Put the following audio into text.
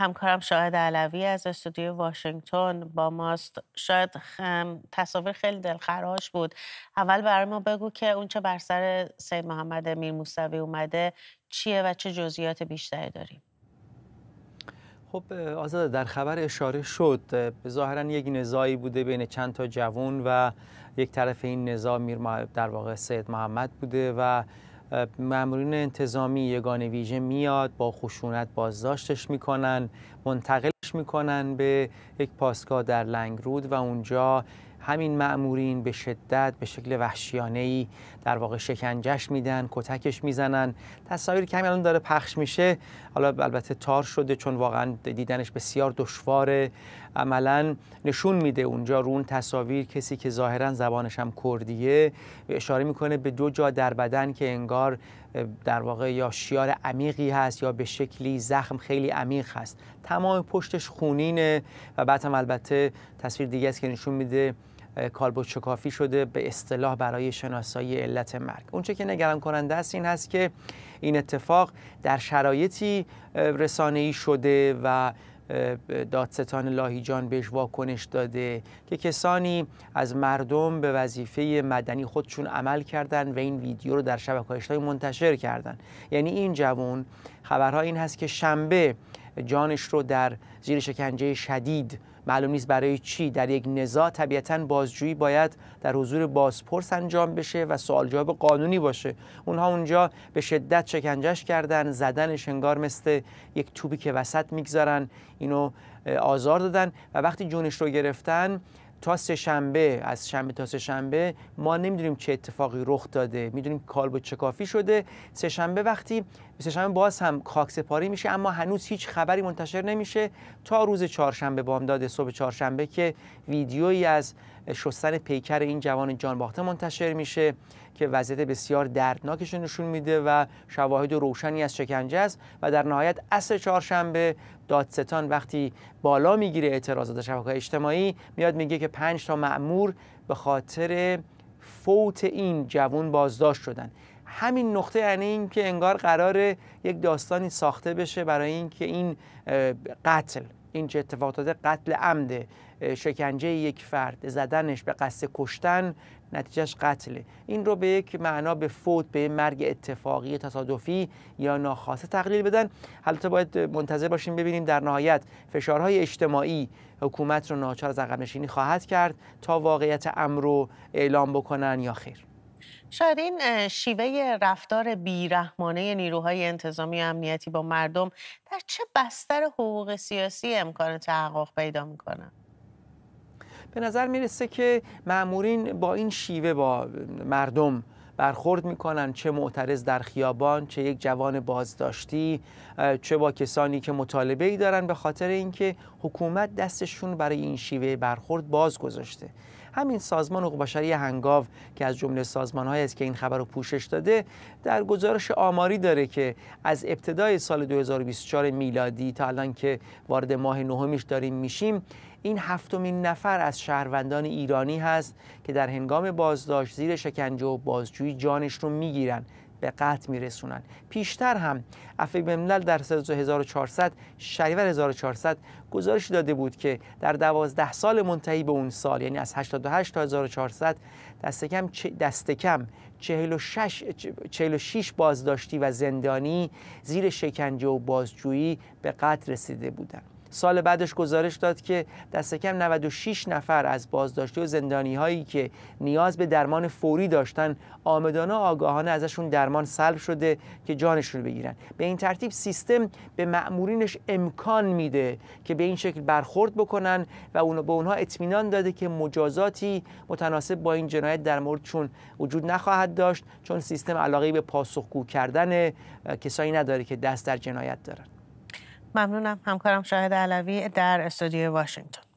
همکارم شاهد علوی از استودیو واشنگتن با ماست شاید تصاویر خیلی دلخراش بود اول برای ما بگو که اونچه چه بر سر سید محمد میر موسوی اومده چیه و چه جزئیات بیشتری داریم خب آزاده در خبر اشاره شد به ظاهرا یک نزایی بوده بین چند تا جوان و یک طرف این نزا میر در واقع سید محمد بوده و مامورین انتظامی یگان ویژه میاد با خشونت بازداشتش میکنن منتقل پخش میکنن به یک پاسگاه در لنگرود و اونجا همین معمورین به شدت به شکل وحشیانه ای در واقع شکنجش میدن کتکش میزنن تصاویر کمی الان داره پخش میشه حالا البته تار شده چون واقعا دیدنش بسیار دشواره عملا نشون میده اونجا رو تصاویر کسی که ظاهرا زبانش هم کردیه اشاره میکنه به دو جا در بدن که انگار در واقع یا شیار عمیقی هست یا به شکلی زخم خیلی عمیق هست تمام پشت خونین خونینه و بعد هم البته تصویر دیگه است که نشون میده کالبوت شکافی شده به اصطلاح برای شناسایی علت مرگ اونچه که نگران کننده است این هست که این اتفاق در شرایطی ای شده و دادستان لاهیجان بهش واکنش داده که کسانی از مردم به وظیفه مدنی خودشون عمل کردن و این ویدیو رو در شبکه منتشر کردن یعنی این جوون خبرها این هست که شنبه جانش رو در زیر شکنجه شدید معلوم نیست برای چی در یک نزاع طبیعتاً بازجویی باید در حضور بازپرس انجام بشه و سوال جواب قانونی باشه اونها اونجا به شدت شکنجش کردن زدنش شنگار مثل یک توبی که وسط میگذارن اینو آزار دادن و وقتی جونش رو گرفتن تا سه شنبه از شنبه تا سه شنبه ما نمیدونیم چه اتفاقی رخ داده میدونیم کالب و کافی شده سه شنبه وقتی سهشنبه باز هم خاکسپاری میشه اما هنوز هیچ خبری منتشر نمیشه تا روز چهارشنبه بامداد صبح چهارشنبه که ویدیویی از شستن پیکر این جوان جان باخته منتشر میشه که وضعیت بسیار دردناکش نشون میده و شواهد روشنی از شکنجه است و در نهایت اصر چهارشنبه دادستان وقتی بالا میگیره اعتراضات شبکه اجتماعی میاد میگه که پنج تا معمور به خاطر فوت این جوان بازداشت شدن همین نقطه یعنی اینکه انگار قرار یک داستانی ساخته بشه برای اینکه این قتل این چه اتفاق داده قتل عمده شکنجه یک فرد زدنش به قصد کشتن نتیجهش قتله این رو به یک معنا به فوت به مرگ اتفاقی تصادفی یا ناخواسته تقلیل بدن البته باید منتظر باشیم ببینیم در نهایت فشارهای اجتماعی حکومت رو ناچار از عقب خواهد کرد تا واقعیت امر رو اعلام بکنن یا خیر شاید این شیوه رفتار بیرحمانه نیروهای انتظامی و امنیتی با مردم در چه بستر حقوق سیاسی امکان تحقق پیدا میکنه؟ به نظر میرسه که معمورین با این شیوه با مردم برخورد میکنن چه معترض در خیابان چه یک جوان بازداشتی چه با کسانی که مطالبه ای دارن به خاطر اینکه حکومت دستشون برای این شیوه برخورد باز گذاشته همین سازمان حقوق بشری هنگاو که از جمله سازمانهایی است که این خبر رو پوشش داده در گزارش آماری داره که از ابتدای سال 2024 میلادی تا الان که وارد ماه نهمش داریم میشیم این هفتمین نفر از شهروندان ایرانی هست که در هنگام بازداشت زیر شکنجه و بازجویی جانش رو میگیرن به قطع میرسونند. پیشتر هم افریق ملل در سال 1400 شریور 1400 گزارش داده بود که در دوازده سال منتهی به اون سال یعنی از 88 تا 1400 دست کم دست کم 46 46 بازداشتی و زندانی زیر شکنجه و بازجویی به قتل رسیده بودند سال بعدش گزارش داد که دست کم 96 نفر از بازداشتی و زندانی هایی که نیاز به درمان فوری داشتن آمدانه آگاهانه ازشون درمان سلب شده که جانشون بگیرن به این ترتیب سیستم به مأمورینش امکان میده که به این شکل برخورد بکنن و اونو به اونها اطمینان داده که مجازاتی متناسب با این جنایت در موردشون وجود نخواهد داشت چون سیستم علاقه به پاسخگو کردن کسایی نداره که دست در جنایت دارن ممنونم همکارم شاهد علوی در استودیو واشنگتن